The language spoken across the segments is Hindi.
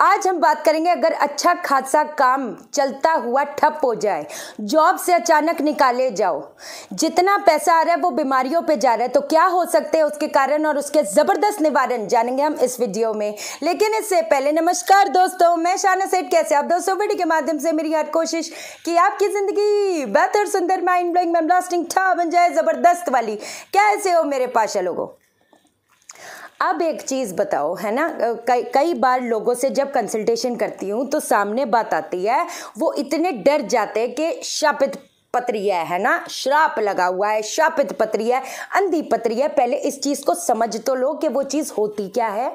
आज हम बात करेंगे अगर अच्छा खासा काम चलता हुआ ठप हो जाए जॉब से अचानक निकाले जाओ जितना पैसा आ रहा है वो बीमारियों पे जा रहा है तो क्या हो सकते हैं उसके कारण और उसके ज़बरदस्त निवारण जानेंगे हम इस वीडियो में लेकिन इससे पहले नमस्कार दोस्तों मैं शाना सेठ कैसे आप दोस्तों वीडियो के माध्यम से मेरी हर कोशिश कि आपकी ज़िंदगी बेहतर सुंदर माइंड ब्लॉइंग मैम लास्टिंग ठा बन जाए ज़बरदस्त वाली कैसे हो मेरे पाशा लोगों अब एक चीज़ बताओ है ना कई कई बार लोगों से जब कंसल्टेशन करती हूँ तो सामने बात आती है वो इतने डर जाते हैं कि शापित पत्री है है ना श्राप लगा हुआ है शापित पत्री है अंधी पत्री है पहले इस चीज़ को समझ तो लो कि वो चीज़ होती क्या है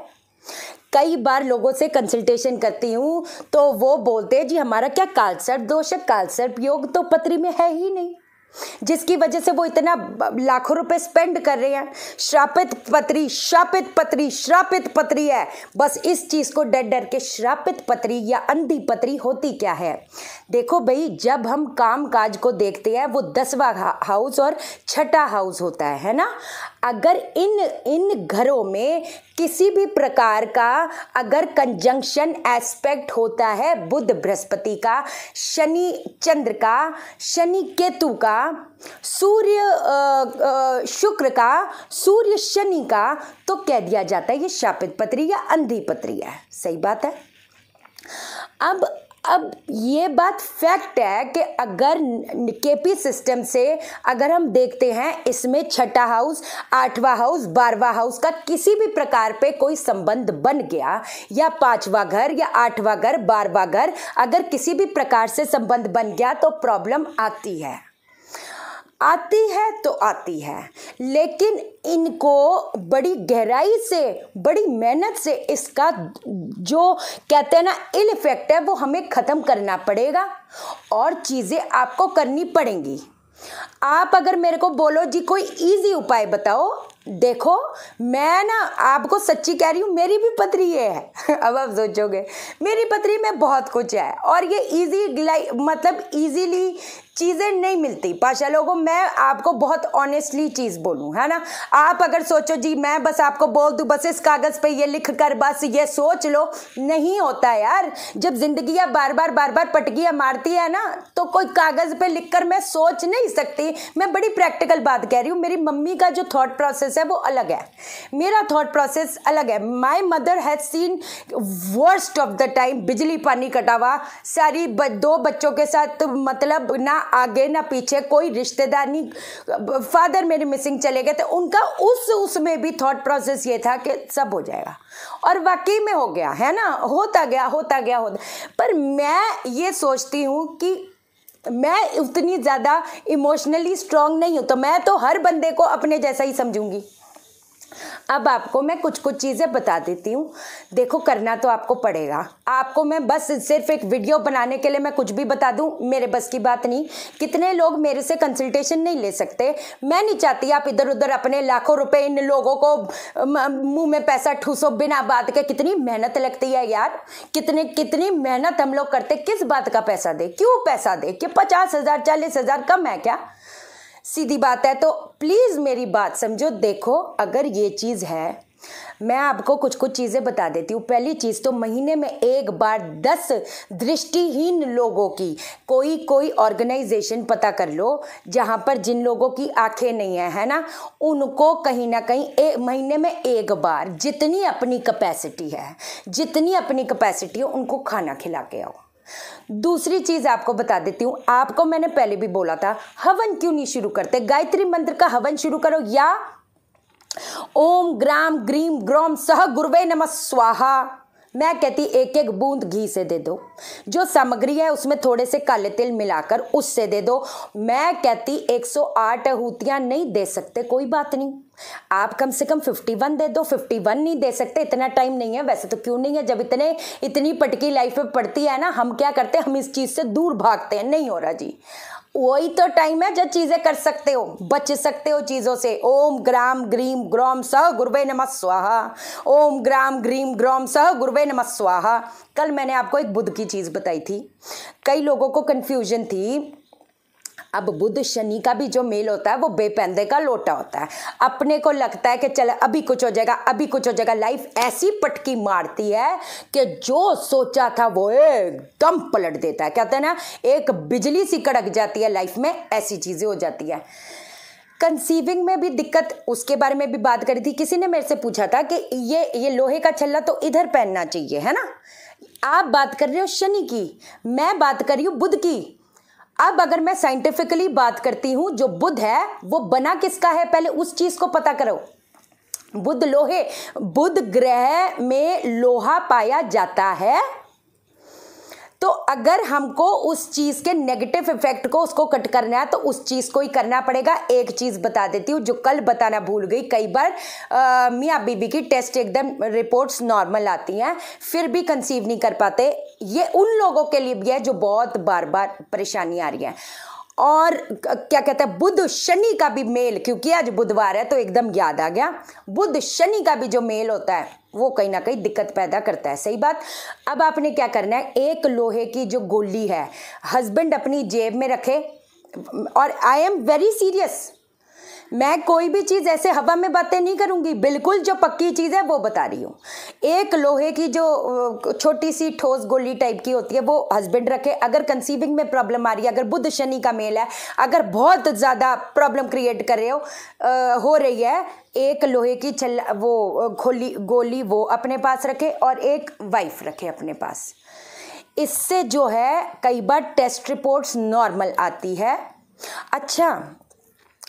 कई बार लोगों से कंसल्टेशन करती हूँ तो वो बोलते हैं जी हमारा क्या कालसर्प दोष है कालसर्प योग तो पत्री में है ही नहीं जिसकी वजह से वो इतना लाखों रुपए स्पेंड कर रहे हैं श्रापित पत्री श्रापित पत्री श्रापित पत्री है बस इस चीज को डर डर के श्रापित पत्री या अंधी पत्री होती क्या है देखो भाई जब हम काम काज को देखते हैं वो दसवा हाउस और छठा हाउस होता है है ना अगर इन इन घरों में किसी भी प्रकार का अगर कंजंक्शन एस्पेक्ट होता है बुध बृहस्पति का शनि चंद्र का शनि केतु का सूर्य शुक्र का सूर्य शनि का तो कह दिया जाता है ये शापित पत्री या अंधी पत्री है सही बात है अब अब ये बात फैक्ट है कि अगर केपी सिस्टम से अगर हम देखते हैं इसमें छठा हाउस आठवां हाउस बारवा हाउस का किसी भी प्रकार पे कोई संबंध बन गया या पांचवा घर या आठवां घर बारवा घर अगर किसी भी प्रकार से संबंध बन गया तो प्रॉब्लम आती है आती है तो आती है लेकिन इनको बड़ी गहराई से बड़ी मेहनत से इसका जो कहते हैं ना इल इफेक्ट है वो हमें ख़त्म करना पड़ेगा और चीज़ें आपको करनी पड़ेंगी आप अगर मेरे को बोलो जी कोई इजी उपाय बताओ देखो मैं ना आपको सच्ची कह रही हूँ मेरी भी पतरी ये है अब आप सोचोगे मेरी पतरी में बहुत कुछ है और ये इजी मतलब इजीली चीज़ें नहीं मिलती पाशा लोगों मैं आपको बहुत ऑनेस्टली चीज़ बोलूँ है ना आप अगर सोचो जी मैं बस आपको बोल दूँ बस इस कागज़ पे ये लिख कर बस ये सोच लो नहीं होता यार जब ज़िंदगी बार बार बार बार पटकियाँ मारती है ना तो कोई कागज़ पर लिख कर मैं सोच नहीं सकती मैं बड़ी प्रैक्टिकल बात कह रही हूँ मेरी मम्मी का जो थाट प्रोसेस प्रोसेस है वो अलग है मेरा थॉट प्रोसेस अलग है my mother has seen worst of the time बिजली पानी कटावा सारी ब, दो बच्चों के साथ तो मतलब ना आगे ना पीछे कोई रिश्तेदार नहीं फादर मेरे मिसिंग चले गए थे तो उनका उस उसमें भी थॉट प्रोसेस ये था कि सब हो जाएगा और वाकई में हो गया है ना होता गया होता गया होता पर मैं ये सोचती हूँ कि मैं उतनी ज़्यादा इमोशनली स्ट्रांग नहीं हूँ तो मैं तो हर बंदे को अपने जैसा ही समझूंगी अब आपको मैं कुछ कुछ चीज़ें बता देती हूँ देखो करना तो आपको पड़ेगा आपको मैं बस सिर्फ एक वीडियो बनाने के लिए मैं कुछ भी बता दूँ मेरे बस की बात नहीं कितने लोग मेरे से कंसल्टेशन नहीं ले सकते मैं नहीं चाहती आप इधर उधर अपने लाखों रुपए इन लोगों को मुंह में पैसा ठूसो बिना बात के कितनी मेहनत लगती है यार कितने कितनी मेहनत हम लोग करते किस बात का पैसा दे क्यों पैसा दे कि पचास हज़ार चालीस हज़ार कम है क्या सीधी बात है तो प्लीज़ मेरी बात समझो देखो अगर ये चीज़ है मैं आपको कुछ कुछ चीज़ें बता देती हूँ पहली चीज़ तो महीने में एक बार दस दृष्टिहीन लोगों की कोई कोई ऑर्गेनाइजेशन पता कर लो जहाँ पर जिन लोगों की आंखें नहीं है है ना उनको कहीं ना कहीं एक महीने में एक बार जितनी अपनी कैपेसिटी है जितनी अपनी कैपेसिटी है उनको खाना खिला के आओ दूसरी चीज आपको बता देती हूँ आपको मैंने पहले भी बोला था हवन क्यों नहीं शुरू करते गायत्री मंत्र का हवन शुरू करो या ओम ग्राम ग्रीम ग्रोम सह गुरुवे नमः स्वाहा मैं कहती एक एक बूंद घी से दे दो जो सामग्री है उसमें थोड़े से काले तिल मिलाकर उससे दे दो मैं कहती 108 आहूतियाँ नहीं दे सकते कोई बात नहीं आप कम से कम 51 दे दो 51 नहीं दे सकते इतना टाइम नहीं है वैसे तो क्यों नहीं है जब इतने इतनी पटकी लाइफ में पड़ती है ना हम क्या करते हैं हम इस चीज़ से दूर भागते हैं नहीं हो रहा जी वही तो टाइम है जब चीजें कर सकते हो बच सकते हो चीजों से ओम ग्राम ग्रीम ग्रोम स गुरुवे नम स्वाहा ओम ग्राम ग्रीम ग्रोम स गुरुवे नम स्वाहा कल मैंने आपको एक बुद्ध की चीज बताई थी कई लोगों को कंफ्यूजन थी अब बुध शनि का भी जो मेल होता है वो बेपैंदे का लोटा होता है अपने को लगता है कि चल अभी कुछ हो जाएगा अभी कुछ हो जाएगा लाइफ ऐसी पटकी मारती है कि जो सोचा था वो एकदम पलट देता है कहते हैं ना एक बिजली सी कड़क जाती है लाइफ में ऐसी चीज़ें हो जाती है कंसीविंग में भी दिक्कत उसके बारे में भी बात करी थी किसी ने मेरे से पूछा था कि ये ये लोहे का छल्ला तो इधर पहनना चाहिए है ना आप बात कर रहे हो शनि की मैं बात कर रही हूँ बुध की अब अगर मैं साइंटिफिकली बात करती हूं जो बुद्ध है वो बना किसका है पहले उस चीज को पता करो बुद्ध लोहे बुद्ध ग्रह में लोहा पाया जाता है तो अगर हमको उस चीज़ के नेगेटिव इफेक्ट को उसको कट करना है तो उस चीज़ को ही करना पड़ेगा एक चीज़ बता देती हूँ जो कल बताना भूल गई कई बार मियाँ बीबी की टेस्ट एकदम रिपोर्ट्स नॉर्मल आती हैं फिर भी कंसीव नहीं कर पाते ये उन लोगों के लिए भी है जो बहुत बार बार परेशानी आ रही है और क्या कहते हैं बुध शनि का भी मेल क्योंकि आज बुधवार है तो एकदम याद आ गया बुध शनि का भी जो मेल होता है वो कहीं ना कहीं दिक्कत पैदा करता है सही बात अब आपने क्या करना है एक लोहे की जो गोली है हस्बैंड अपनी जेब में रखे और आई एम वेरी सीरियस मैं कोई भी चीज़ ऐसे हवा में बातें नहीं करूँगी बिल्कुल जो पक्की चीज़ है वो बता रही हूँ एक लोहे की जो छोटी सी ठोस गोली टाइप की होती है वो हस्बैंड रखे अगर कंसीविंग में प्रॉब्लम आ रही है अगर बुद्ध शनि का मेल है अगर बहुत ज़्यादा प्रॉब्लम क्रिएट कर रहे हो आ, हो रही है एक लोहे की चल वो गोली गोली वो अपने पास रखे और एक वाइफ रखे अपने पास इससे जो है कई बार टेस्ट रिपोर्ट्स नॉर्मल आती है अच्छा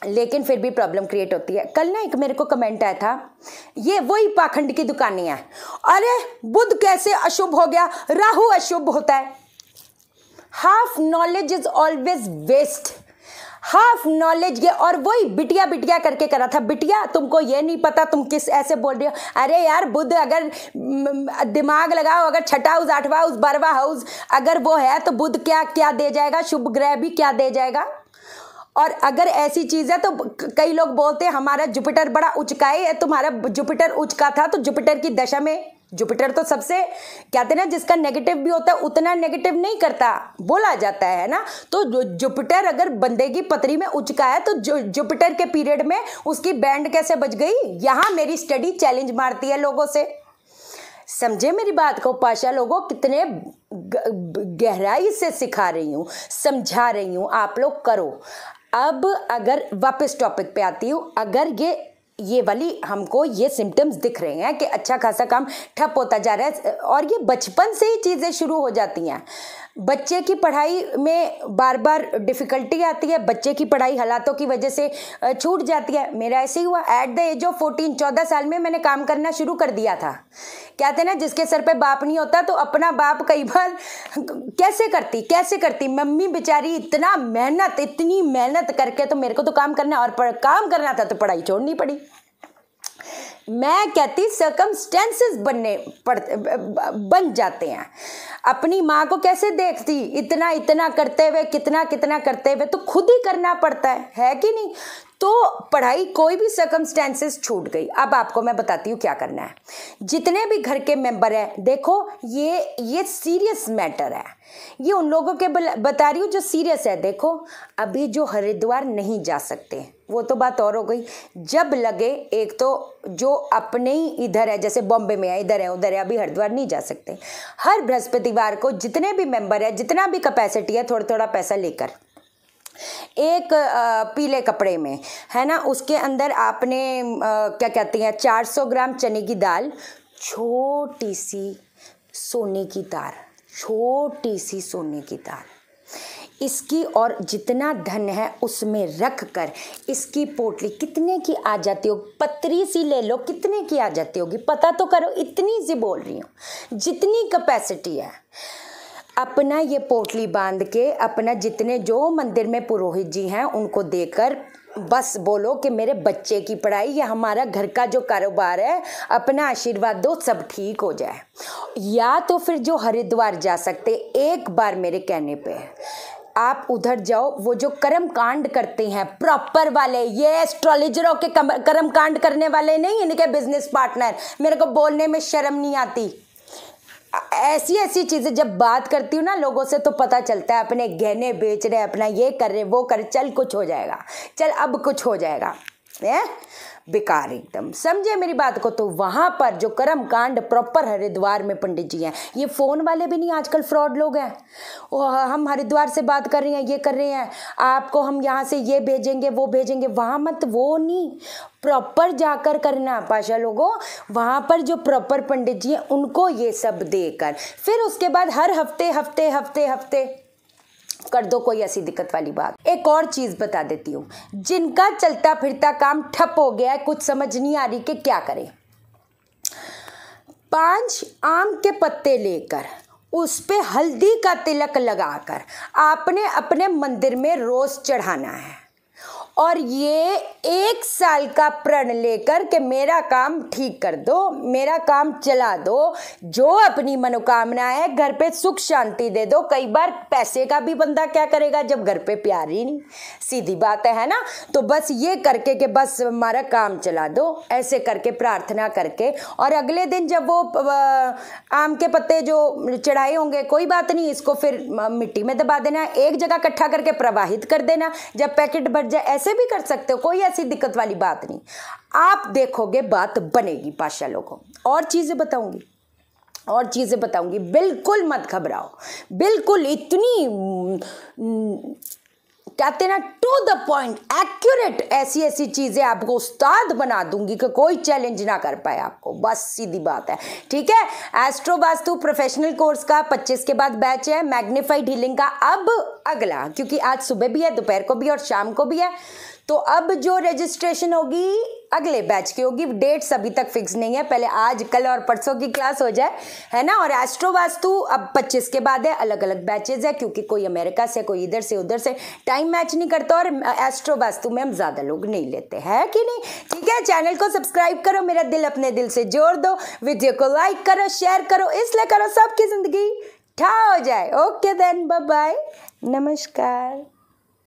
लेकिन फिर भी प्रॉब्लम क्रिएट होती है कल ना एक मेरे को कमेंट आया था ये वही पाखंड की दुकानें हैं अरे बुध कैसे अशुभ हो गया राहु अशुभ होता है half knowledge is always waste half knowledge ये और वही बिटिया बिटिया करके करा था बिटिया तुमको ये नहीं पता तुम किस ऐसे बोल रहे हो अरे यार बुद्ध अगर दिमाग लगाओ अगर छठा हाउस आठवा हाउस बारवा हाउस अगर वो है तो बुद्ध क्या क्या दे जाएगा शुभ ग्रह भी क्या दे जाएगा और अगर ऐसी चीज़ है तो कई लोग बोलते हैं हमारा जुपिटर बड़ा उचकाए है तुम्हारा जुपिटर उचका था तो जुपिटर की दशा में जुपिटर तो सबसे कहते ना जिसका नेगेटिव भी होता है उतना नेगेटिव नहीं करता बोला जाता है ना तो जुपिटर अगर बंदे की पतरी में उचका है तो जुपिटर के पीरियड में उसकी बैंड कैसे बच गई यहाँ मेरी स्टडी चैलेंज मारती है लोगों से समझे मेरी बात को पाशा लोगों कितने गहराई से सिखा रही हूँ समझा रही हूँ आप लोग करो अब अगर वापस टॉपिक पे आती हूँ अगर ये ये वाली हमको ये सिम्टम्स दिख रहे हैं कि अच्छा खासा काम ठप होता जा रहा है और ये बचपन से ही चीज़ें शुरू हो जाती हैं बच्चे की पढ़ाई में बार बार डिफ़िकल्टी आती है बच्चे की पढ़ाई हालातों की वजह से छूट जाती है मेरा ऐसे ही हुआ at the age of fourteen चौदह साल में मैंने काम करना शुरू कर दिया था कहते ना जिसके सर पे बाप नहीं होता तो अपना बाप कई बार कैसे करती कैसे करती मम्मी बेचारी इतना मेहनत इतनी मेहनत करके तो मेरे को तो काम करना और काम करना था तो पढ़ाई छोड़नी पड़ी मैं कहती सर्कमस्टेंसेस बनने पड़ बन जाते हैं अपनी माँ को कैसे देखती इतना इतना करते हुए कितना कितना करते हुए तो खुद ही करना पड़ता है है कि नहीं तो पढ़ाई कोई भी सर्कमस्टेंसेस छूट गई अब आपको मैं बताती हूँ क्या करना है जितने भी घर के मेंबर हैं देखो ये ये सीरियस मैटर है ये उन लोगों के बता रही हूँ जो सीरियस है देखो अभी जो हरिद्वार नहीं जा सकते वो तो बात और हो गई जब लगे एक तो जो अपने ही इधर है जैसे बॉम्बे में है इधर है उधर है अभी हरिद्वार नहीं जा सकते हर बृहस्पतिवार को जितने भी मेंबर है जितना भी कैपेसिटी है थोड़ा थोड़ा पैसा लेकर एक पीले कपड़े में है ना उसके अंदर आपने क्या कहते हैं 400 ग्राम चने की दाल छोटी सी सोने की तार छोटी सी सोने की तार इसकी और जितना धन है उसमें रख कर इसकी पोटली कितने की आ जाती होगी पतरी सी ले लो कितने की आ जाती होगी पता तो करो इतनी सी बोल रही हूँ जितनी कैपेसिटी है अपना ये पोटली बांध के अपना जितने जो मंदिर में पुरोहित जी हैं उनको देकर बस बोलो कि मेरे बच्चे की पढ़ाई या हमारा घर का जो कारोबार है अपना आशीर्वाद दो सब ठीक हो जाए या तो फिर जो हरिद्वार जा सकते एक बार मेरे कहने पे आप उधर जाओ वो जो कर्म कांड करते हैं प्रॉपर वाले ये एस्ट्रोलॉजरों के कर्म कांड करने वाले नहीं इनके बिजनेस पार्टनर मेरे को बोलने में शर्म नहीं आती ऐसी ऐसी चीज़ें जब बात करती हूँ ना लोगों से तो पता चलता है अपने गहने बेच रहे अपना ये कर रहे वो कर चल कुछ हो जाएगा चल अब कुछ हो जाएगा है बेकार एकदम समझे मेरी बात को तो वहाँ पर जो कर्म कांड प्रॉपर हरिद्वार में पंडित जी हैं ये फ़ोन वाले भी नहीं आजकल फ्रॉड लोग हैं ओ हम हरिद्वार से बात कर रहे हैं ये कर रहे हैं आपको हम यहाँ से ये भेजेंगे वो भेजेंगे वहाँ मत वो नहीं प्रॉपर जाकर करना पाशा लोगों वहाँ पर जो प्रॉपर पंडित जी हैं उनको ये सब देकर फिर उसके बाद हर हफ्ते हफ्ते हफ्ते हफ्ते कर दो कोई ऐसी दिक्कत वाली बात एक और चीज़ बता देती हूँ जिनका चलता फिरता काम ठप हो गया है कुछ समझ नहीं आ रही कि क्या करें पांच आम के पत्ते लेकर उस पर हल्दी का तिलक लगाकर आपने अपने मंदिर में रोज़ चढ़ाना है और ये एक साल का प्रण लेकर के मेरा काम ठीक कर दो मेरा काम चला दो जो अपनी मनोकामना है घर पे सुख शांति दे दो कई बार पैसे का भी बंदा क्या करेगा जब घर पे प्यार ही नहीं सीधी बात है ना तो बस ये करके कि बस हमारा काम चला दो ऐसे करके प्रार्थना करके और अगले दिन जब वो आम के पत्ते जो चढ़ाए होंगे कोई बात नहीं इसको फिर मिट्टी में दबा देना एक जगह इकट्ठा करके प्रवाहित कर देना जब पैकेट भर जाए ऐसे से भी कर सकते हो कोई ऐसी दिक्कत वाली बात नहीं आप देखोगे बात बनेगी पाशा लोगों और चीज़ें बताऊंगी और चीज़ें बताऊंगी बिल्कुल मत घबराओ बिल्कुल इतनी कहते ना टू द पॉइंट एक्यूरेट ऐसी ऐसी चीज़ें आपको उस्ताद बना दूंगी कि कोई चैलेंज ना कर पाए आपको बस सीधी बात है ठीक है एस्ट्रो वास्तु प्रोफेशनल कोर्स का 25 के बाद बैच है मैग्नीफाइड हीलिंग का अब अगला क्योंकि आज सुबह भी है दोपहर को भी और शाम को भी है तो अब जो रजिस्ट्रेशन होगी अगले बैच की होगी डेट्स अभी तक फिक्स नहीं है पहले आज कल और परसों की क्लास हो जाए है ना और एस्ट्रो वास्तु अब 25 के बाद है अलग अलग बैचेज है क्योंकि कोई अमेरिका से कोई इधर से उधर से टाइम मैच नहीं करता और एस्ट्रो वास्तु में हम ज़्यादा लोग नहीं लेते हैं कि नहीं ठीक है चैनल को सब्सक्राइब करो मेरा दिल अपने दिल से जोड़ दो वीडियो को लाइक करो शेयर करो इसलिए करो सबकी ज़िंदगी ठा हो जाए ओके देन बाय नमस्कार